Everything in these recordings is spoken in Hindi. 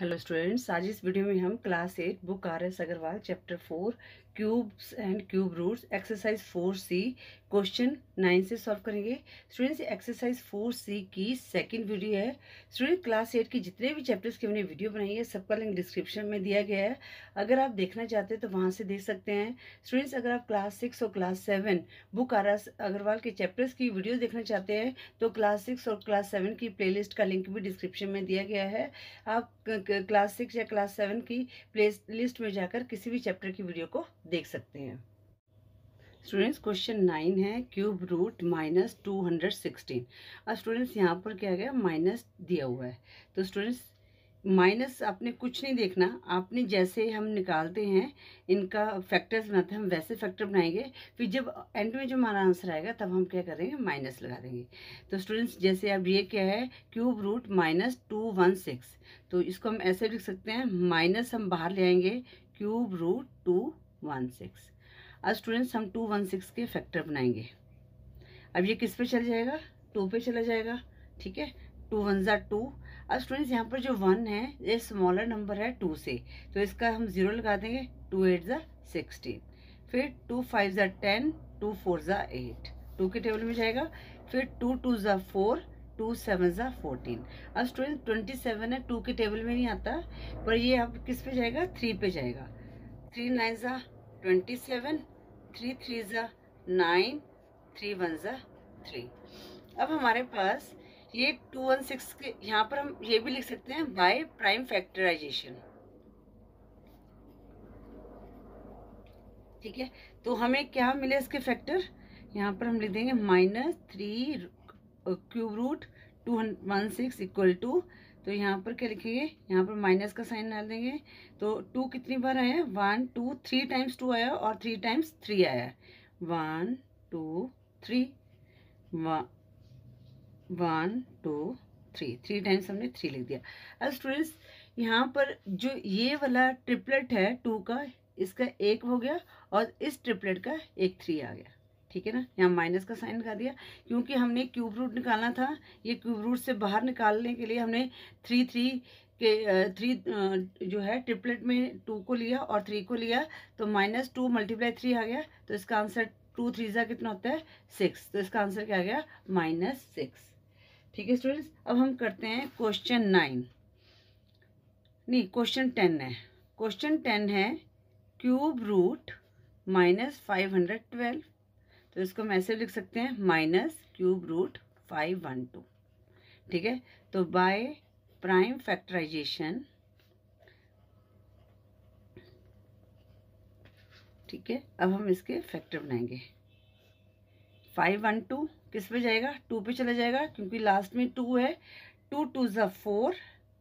हेलो स्टूडेंट्स आज इस वीडियो में हम class eight book R S Agarwal chapter four cubes and cube roots exercise four C question nine से सॉल्व करेंगे स्टूडेंट्स एक्सरसाइज फोर सी की सेकंड वीडियो है स्टूडेंट क्लास एट के जितने भी चैप्टर्स की मैंने वीडियो बनाई है सबका लिंक डिस्क्रिप्शन में दिया गया है अगर आप देखना चाहते हैं तो वहाँ से देख सकते हैं स्टूडेंट्स अगर आप क्लास सिक्स और class seven book R Agarwal के चैप्टर्स की वीडियो देखना चाहते हैं तो क्लास सिक्स और क्लास सेवन की प्ले का लिंक भी डिस्क्रिप्शन में दिया गया है आप क्लास सिक्स या क्लास सेवन की प्ले लिस्ट में जाकर किसी भी चैप्टर की वीडियो को देख सकते हैं स्टूडेंट्स क्वेश्चन नाइन है cube root minus two hundred sixteen अब स्टूडेंट्स यहाँ पर क्या गया माइनस दिया हुआ है तो स्टूडेंट्स माइनस आपने कुछ नहीं देखना आपने जैसे हम निकालते हैं इनका फैक्टर्स बनाते हैं हम वैसे फैक्टर बनाएंगे फिर जब एंड में जो हमारा आंसर आएगा तब हम क्या करेंगे माइनस लगा देंगे तो स्टूडेंट्स जैसे अब ये क्या है cube root minus two one six तो इसको हम ऐसे लिख सकते हैं माइनस हम बाहर ले आएंगे cube root two one six अब स्टूडेंट्स हम टू वन सिक्स के फैक्टर बनाएंगे अब ये किस पे चला जाएगा टू पे चला जाएगा ठीक है टू वन ज़ा टू अब स्टूडेंट्स यहाँ पर जो वन है ये स्मॉलर नंबर है टू से तो इसका हम ज़ीरो लगा देंगे टू एट ज़ा सिक्सटीन फिर टू फाइव ज़ा टेन टू फोर ज़ा एट टू के टेबल में जाएगा फिर टू टू ज़ा फोर टू सेवन ज़ा फोर्टीन अब स्टूडेंट ट्वेंटी सेवन है टू के टेबल में नहीं आता पर ये अब किस पे जाएगा थ्री पे जाएगा थ्री नाइन ज़ा ट्वेंटी सेवन थ्री थ्री ज़ा नाइन थ्री वन ज़ा थ्री अब हमारे पास ये टू वन सिक्स के यहाँ पर हम ये भी लिख सकते हैं बाय प्राइम फैक्टराइजेशन ठीक है तो हमें क्या मिले इसके फैक्टर यहाँ पर हम लिख देंगे minus three cube root two one six equal to तो यहाँ पर क्या लिखेंगे यहाँ पर माइनस का साइन डाल देंगे तो टू कितनी बार आया one two three times two आया और थ्री टाइम्स थ्री आया one two three one two three three times हमने थ्री लिख दिया अब स्टूडेंट्स यहाँ पर जो ये वाला ट्रिपलेट है टू का इसका एक हो गया और इस ट्रिपलेट का एक थ्री आ गया ठीक है ना यहाँ माइनस का साइन लगा दिया क्योंकि हमने क्यूब रूट निकालना था ये क्यूब रूट से बाहर निकालने के लिए हमने थ्री थ्री के थ्री जो है ट्रिपलेट में टू को लिया और थ्री को लिया तो माइनस टू मल्टीप्लाई थ्री आ गया तो इसका आंसर टू थ्री ज़ा कितना होता है सिक्स तो इसका आंसर क्या आ गया माइनस सिक्स ठीक है स्टूडेंट्स अब हम करते हैं क्वेश्चन नाइन नहीं क्वेश्चन टेन है क्वेश्चन टेन है cube root minus five hundred twelve तो इसको हम ऐसे लिख सकते हैं minus cube root five one two ठीक है तो बाय प्राइम फैक्टराइजेशन ठीक है अब हम इसके फैक्टर बनाएंगे फाइव वन टू किस पे जाएगा टू पे चला जाएगा क्योंकि लास्ट में टू है टू टू ज फोर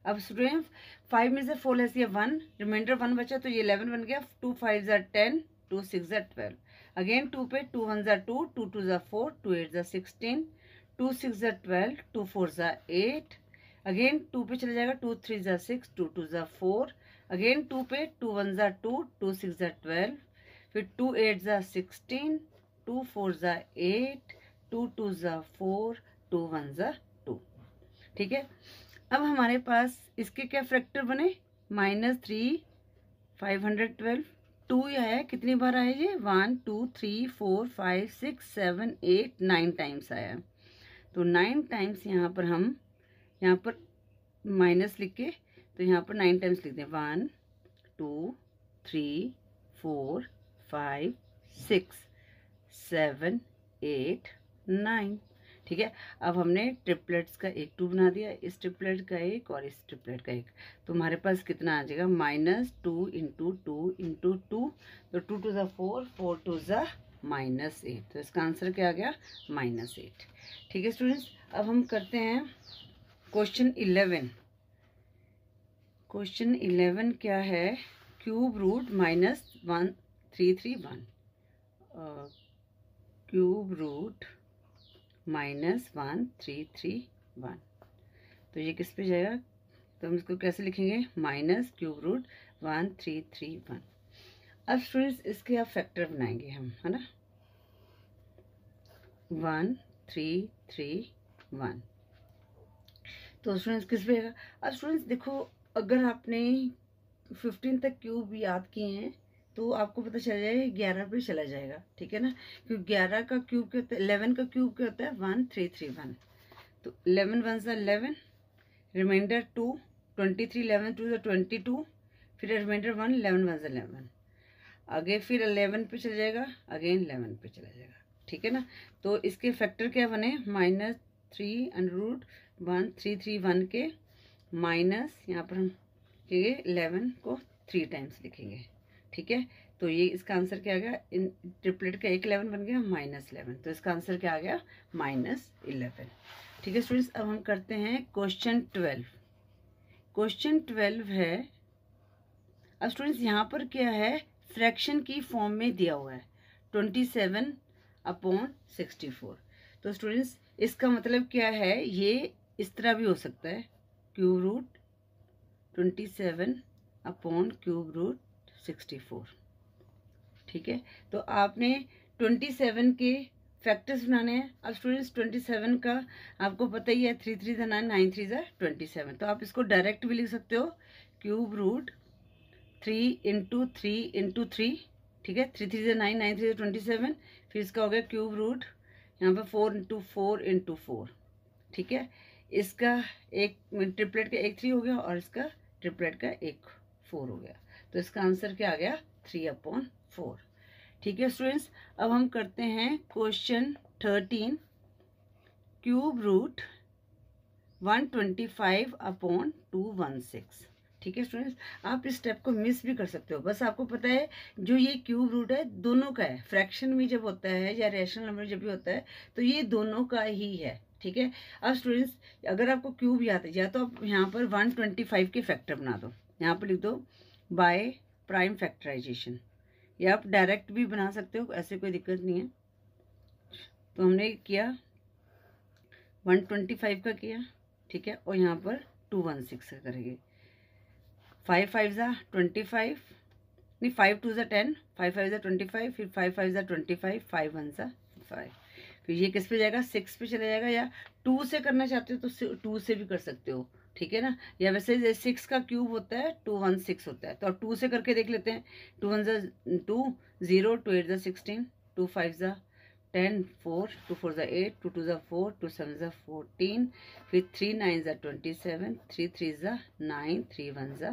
अब स्टूडेंट फाइव में से फोर लेस है वन रिमाइंडर वन बचा तो ये इलेवन बन गया टू फाइव ज़र टेन टू सिक्स ज़र ट्वेल्व अगेन टू पे टू वन ज़ा टू टू टू ज़ा फोर टू एट ज़ा सिक्सटीन टू सिक्स ज़ा ट्वेल्व टू फोर ज़ा एट अगेन टू पे चला जाएगा टू थ्री ज़ा सिक्स टू टू ज़ा फोर अगेन टू पे टू वन ज़ा टू टू सिक्स ज़ा ट्वेल्व फिर टू एट ज़ा सिक्सटीन टू फोर ज़ा एट टू टू ज़ा फोर टू वन ज़ा टू ठीक है अब हमारे पास इसके क्या फैक्टर बने minus three five hundred twelve two है कितनी बार आया ये one two three four five six seven eight nine times आया तो नाइन टाइम्स यहाँ पर हम यहाँ पर माइनस लिख के तो यहाँ पर नाइन टाइम्स लिख दें one two three four five six seven eight nine ठीक है अब हमने ट्रिपलेट्स का एक टू बना दिया इस ट्रिपलेट का एक और इस ट्रिपलेट का एक तो हमारे पास कितना आ जाएगा minus two into two into two तो टू टू ज़ा फोर फोर टू ज़ा माइनस एट तो इसका आंसर क्या आ गया माइनस एट ठीक है स्टूडेंट्स अब हम करते हैं क्वेश्चन इलेवन क्वेश्चन इलेवन क्या है cube root minus one three three one cube root minus one three three one तो ये किस पे जाएगा तो हम इसको कैसे लिखेंगे minus cube root one three three one अब स्टूडेंट्स इसके अब फैक्टर बनाएंगे हम है ना वन थ्री थ्री वन तो स्टूडेंट्स किस पे जाएगा अब स्टूडेंट्स देखो अगर आपने फिफ्टीन तक क्यूब याद किए हैं तो आपको पता चल जाएगा ग्यारह पे चला जाएगा ठीक है ना क्योंकि ग्यारह का क्यूब क्या होता है इलेवन का क्यूब क्या होता है वन थ्री थ्री वन तो इलेवन वन सा eleven reminder two twenty three eleven two सा ट्वेंटी टू फिर रिमाइंडर वन इलेवन वन सा इलेवन आगे फिर अलेवन पे चला जाएगा अगेन अलेवन पे चला जाएगा ठीक है ना तो इसके फैक्टर क्या बने minus three under root one three three one के माइनस यहाँ पर हम ठीक है इलेवन को थ्री टाइम्स लिखेंगे ठीक है तो ये इसका आंसर क्या आ गया इन ट्रिपलेट का एक इलेवन बन गया माइनस इलेवन तो इसका आंसर क्या आ गया माइनस इलेवन ठीक है स्टूडेंट्स अब हम करते हैं क्वेश्चन ट्वेल्व क्वेश्चन ट्वेल्व है अब स्टूडेंट्स यहाँ पर क्या है फ्रैक्शन की फॉर्म में दिया हुआ है twenty seven upon sixty four तो स्टूडेंट्स इसका मतलब क्या है ये इस तरह भी हो सकता है cube root twenty seven upon cube root sixty four ठीक है तो आपने ट्वेंटी सेवन के फैक्टर्स बनाने हैं अब स्टूडेंट्स ट्वेंटी सेवन का आपको पता ही है थ्री थ्री जो नाइन नाइन थ्री ज़ा ट्वेंटी सेवन तो आप इसको डायरेक्ट भी लिख सकते हो cube root three into three into three ठीक है थ्री थ्री जो नाइन नाइन थ्री ज़ा ट्वेंटी सेवन फिर इसका हो गया क्यूब रूट यहाँ पर four into four into four ठीक है इसका एक ट्रिपलेट का एक थ्री हो गया और इसका ट्रिपलेट का एक फोर हो गया तो इसका आंसर क्या आ गया थ्री अपॉन फोर ठीक है स्टूडेंट्स अब हम करते हैं question thirteen cube root one twenty five upon two one six ठीक है स्टूडेंट्स आप इस स्टेप को मिस भी कर सकते हो बस आपको पता है जो ये क्यूब रूट है दोनों का है फ्रैक्शन में जब होता है या रेशनल नंबर जब भी होता है तो ये दोनों का ही है ठीक है अब स्टूडेंट्स अगर आपको क्यूब याद है या तो आप यहाँ पर वन ट्वेंटी फाइव के फैक्टर बना दो यहाँ पर लिख दो बाय प्राइम फैक्टराइजेशन या आप डायरेक्ट भी बना सकते हो ऐसे कोई दिक्कत नहीं है तो हमने किया 125 का किया ठीक है और यहाँ पर 216 का करेंगे फाइव फाइव ज़ा ट्वेंटी फाइव नहीं फाइव टू ज़ा टेन फाइव फाइव ज़ा ट्वेंटी फाइव फिर फाइव फाइव ज़ा ट्वेंटी फाइव फाइव वन ज़ा फाइव फिर ये किस पे जाएगा सिक्स पे चला जाएगा या टू से करना चाहते हो तो टू से भी कर सकते हो ठीक है ना या वैसे सिक्स का क्यूब होता है टू वन सिक्स होता है तो अब टू से करके देख लेते हैं टू वन जू टू ज़ीरो टू एट ज़ा सिक्सटीन टू फाइव ज़ा टेन फोर टू फोर ज़ा एट टू टू ज़ा फोर टू सेवन ज़ा फोर्टीन फिर थ्री नाइन ज़ा ट्वेंटी सेवन थ्री थ्री ज़ा नाइन थ्री वन ज़ा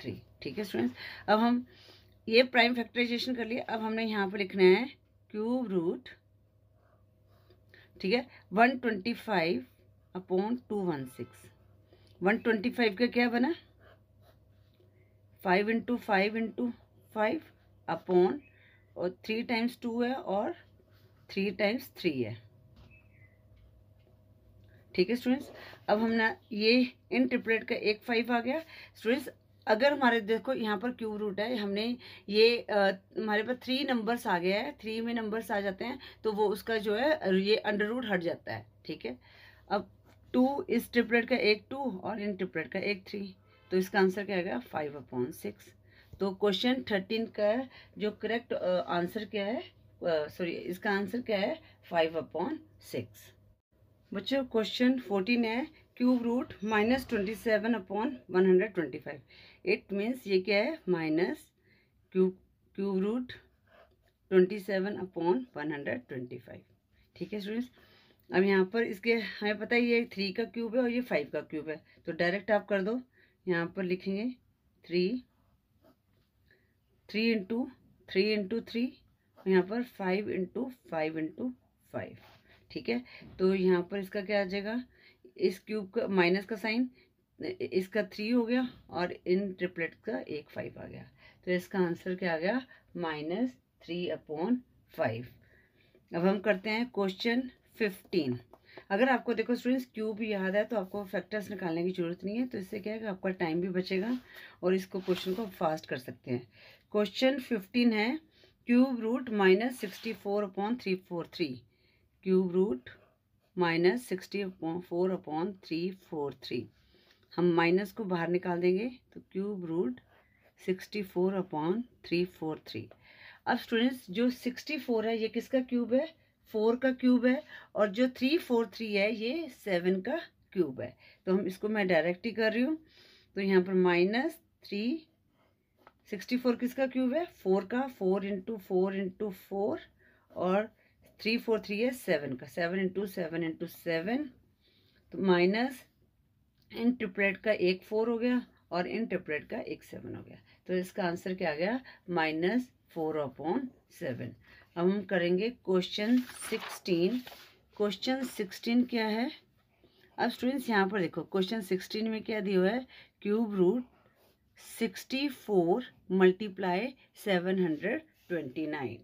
थ्री ठीक है स्टूडेंट्स अब हम ये प्राइम फैक्टराइजेशन कर लिए अब हमने यहाँ पर लिखना है क्यूब रूट ठीक है one twenty five upon two one six one twenty five का क्या बना five into five into five upon और थ्री टाइम्स टू है और थ्री टाइम्स थ्री है ठीक है स्टूडेंट्स अब हम ये इन ट्रिपलेट का एक फाइव आ गया स्टूडेंट्स अगर हमारे देखो यहाँ पर क्यूब रूट है हमने ये हमारे पास थ्री नंबर्स आ गया है थ्री में नंबर्स आ जाते हैं तो वो उसका जो है ये अंडर रूट हट जाता है ठीक है अब टू इस ट्रिपलेट का एक टू और इन ट्रिपलेट का एक थ्री तो इसका आंसर क्या आएगा फाइव अपॉन सिक्स तो क्वेश्चन थर्टीन का जो करेक्ट आंसर क्या है सॉरी इसका आंसर क्या है फाइव अपॉन सिक्स बच्चों क्वेश्चन फोर्टीन है cube root minus twenty seven upon one hundred twenty five it means ये क्या है minus cube cube root twenty seven upon one hundred twenty five ठीक है स्टूडेंट्स अब यहाँ पर इसके हमें पता है ये थ्री का क्यूब है और ये फाइव का क्यूब है तो डायरेक्ट आप कर दो यहाँ पर लिखेंगे three three into three into three यहाँ पर five into five into five ठीक है तो यहाँ पर इसका क्या आ जाएगा इस क्यूब का माइनस का साइन इसका थ्री हो गया और इन ट्रिपलेट का एक फाइव आ गया तो इसका आंसर क्या आ गया माइनस थ्री अपॉन फाइव अब हम करते हैं क्वेश्चन फिफ्टीन अगर आपको देखो स्टूडेंट्स क्यूब याद है तो आपको फैक्टर्स निकालने की ज़रूरत नहीं है तो इससे क्या है कि आपका टाइम भी बचेगा और इसको क्वेश्चन को फास्ट कर सकते हैं क्वेश्चन फिफ्टीन है cube root minus sixty four upon three four three cube root minus sixty four upon three four three हम माइनस को बाहर निकाल देंगे तो cube root sixty four upon three four three अब स्टूडेंट्स जो सिक्सटी फोर है ये किसका क्यूब है फोर का क्यूब है और जो थ्री फोर थ्री है ये सेवन का क्यूब है तो हम इसको मैं डायरेक्ट ही कर रही हूँ तो यहाँ पर माइनस थ्री सिक्सटी फोर किसका क्यूब है फोर का four into four into four और थ्री फोर थ्री है सेवन का seven into seven into seven तो माइनस इंटरप्रेट का एक फोर हो गया और इंटरप्रेट का एक सेवन हो गया तो इसका आंसर क्या आ गया माइनस फोर अपॉन सेवन अब हम करेंगे क्वेश्चन सिक्सटीन क्वेश्चन सिक्सटीन क्या है अब स्टूडेंट्स यहाँ पर देखो क्वेश्चन सिक्सटीन में क्या दिया हुआ है cube root sixty four multiply seven hundred twenty nine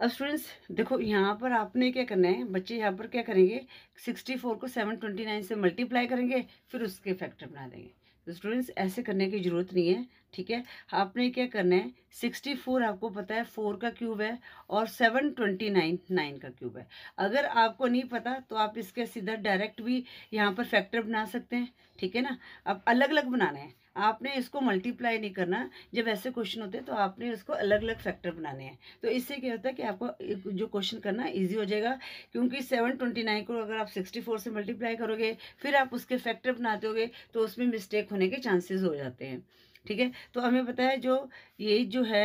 अब स्टूडेंट्स देखो यहाँ पर आपने क्या करना है बच्चे यहाँ पर क्या करेंगे सिक्सटी फोर को सेवन ट्वेंटी नाइन से मल्टीप्लाई करेंगे फिर उसके फैक्टर बना देंगे तो स्टूडेंट्स ऐसे करने की ज़रूरत नहीं है ठीक है आपने क्या करना है सिक्सटी फोर आपको पता है फोर का क्यूब है और सेवन ट्वेंटी नाइन नाइन का क्यूब है अगर आपको नहीं पता तो आप इसके सीधा डायरेक्ट भी यहाँ पर फैक्टर बना सकते हैं ठीक है ना अब अलग अलग बनाना है आपने इसको मल्टीप्लाई नहीं करना जब ऐसे क्वेश्चन होते हैं तो आपने इसको अलग अलग फैक्टर बनाने हैं तो इससे क्या होता है कि आपको जो क्वेश्चन करना ईजी हो जाएगा क्योंकि सेवन ट्वेंटी नाइन को अगर आप सिक्सटी फोर से मल्टीप्लाई करोगे फिर आप उसके फैक्टर बनाते होगे तो उसमें मिस्टेक होने के चांसेस हो जाते हैं ठीक है तो हमें पता है जो ये जो है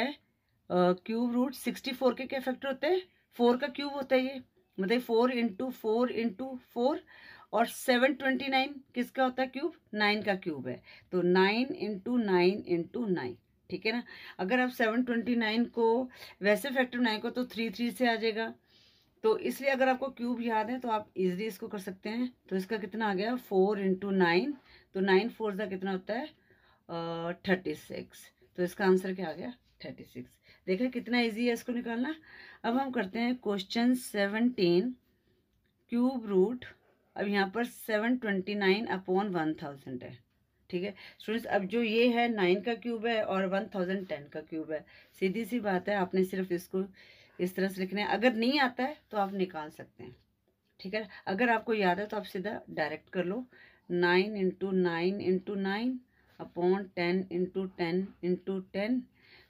क्यूब रूट सिक्सटी फोर के क्या फैक्टर होते हैं फोर का क्यूब होता है ये मतलब four into four into four और सेवन ट्वेंटी नाइन किसका होता है क्यूब नाइन का क्यूब है तो nine into nine into nine ठीक है ना अगर आप सेवन ट्वेंटी नाइन को वैसे फैक्टर नाइन को तो थ्री थ्री से आ जाएगा तो इसलिए अगर आपको क्यूब याद है तो आप इजीली इसको कर सकते हैं तो इसका कितना आ गया फोर इंटू नाइन तो नाइन फोर का कितना होता है थर्टी सिक्स तो इसका आंसर क्या आ गया थर्टी सिक्स देखा कितना इजी है इसको निकालना अब हम करते हैं क्वेश्चन सेवनटीन क्यूब रूट अब यहाँ पर seven twenty nine upon one thousand है ठीक है स्टूडेंट्स अब जो ये है नाइन का क्यूब है और वन थाउजेंड टेन का क्यूब है सीधी सी बात है आपने सिर्फ इसको इस तरह से लिखना है अगर नहीं आता है तो आप निकाल सकते हैं ठीक है अगर आपको याद है तो आप सीधा डायरेक्ट कर लो nine into nine into nine upon ten into ten into ten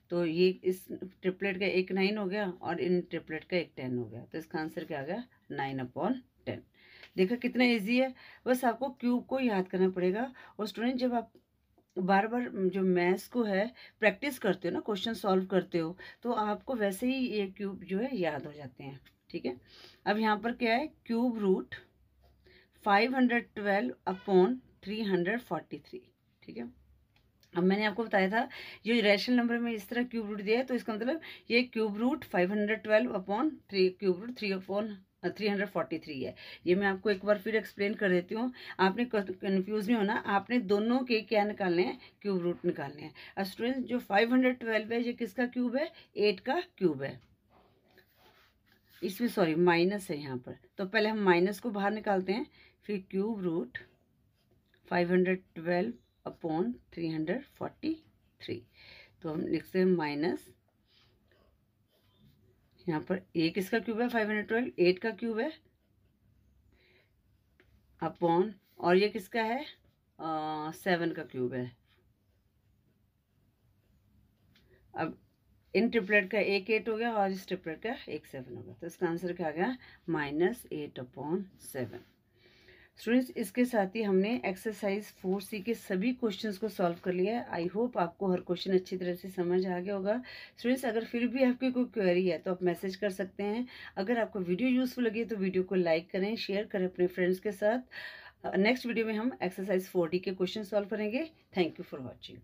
तो ये इस ट्रिपलेट का एक नाइन हो गया और इन ट्रिपलेट का एक टेन हो गया तो इसका आंसर क्या आ गया नाइन अपॉन टेन देखा कितना ईजी है बस आपको क्यूब को याद करना पड़ेगा और स्टूडेंट जब आप बार बार जो मैथ्स को है प्रैक्टिस करते हो ना क्वेश्चन सॉल्व करते हो तो आपको वैसे ही ये क्यूब जो है याद हो जाते हैं ठीक है अब यहाँ पर क्या है cube root five hundred twelve upon three hundred forty three ठीक है अब मैंने आपको बताया था ये रैशनल नंबर में इस तरह क्यूब रूट दिया है तो इसका मतलब ये cube root five hundred twelve upon three cube root three upon three hundred forty three है ये मैं आपको एक बार फिर एक्सप्लेन कर देती हूँ आपने कन्फ्यूज़ नहीं होना आपने दोनों के क्या निकालने हैं क्यूब रूट निकालने हैं और स्टूडेंट जो फाइव हंड्रेड ट्वेल्व है ये किसका क्यूब है एट का क्यूब है इसमें सॉरी माइनस है यहाँ पर तो पहले हम माइनस को बाहर निकालते हैं फिर cube root five hundred twelve upon three hundred forty three तो हम लिखते हैं माइनस यहाँ पर एक इसका क्यूब है फाइव हंड्रेड ट्वेल्व एट का क्यूब है अपॉन और ये किसका है सेवन का क्यूब है अब इन ट्रिपलेट का एक एट हो गया और इस ट्रिपलेट का एक सेवन हो गया तो इसका आंसर क्या आ गया minus eight upon seven students इसके साथ ही हमने एक्सरसाइज फोर सी के सभी क्वेश्चंस को सॉल्व कर लिया है आई होप आपको हर क्वेश्चन अच्छी तरह से समझ आ गया होगा स्टूडेंट्स अगर फिर भी आपकी कोई क्वेरी है तो आप मैसेज कर सकते हैं अगर आपको वीडियो यूज़फुल लगी तो वीडियो को लाइक करें शेयर करें अपने फ्रेंड्स के साथ नेक्स्ट वीडियो में हम एक्सरसाइज फोर के क्वेश्चन सॉल्व करेंगे थैंक यू फॉर वॉचिंग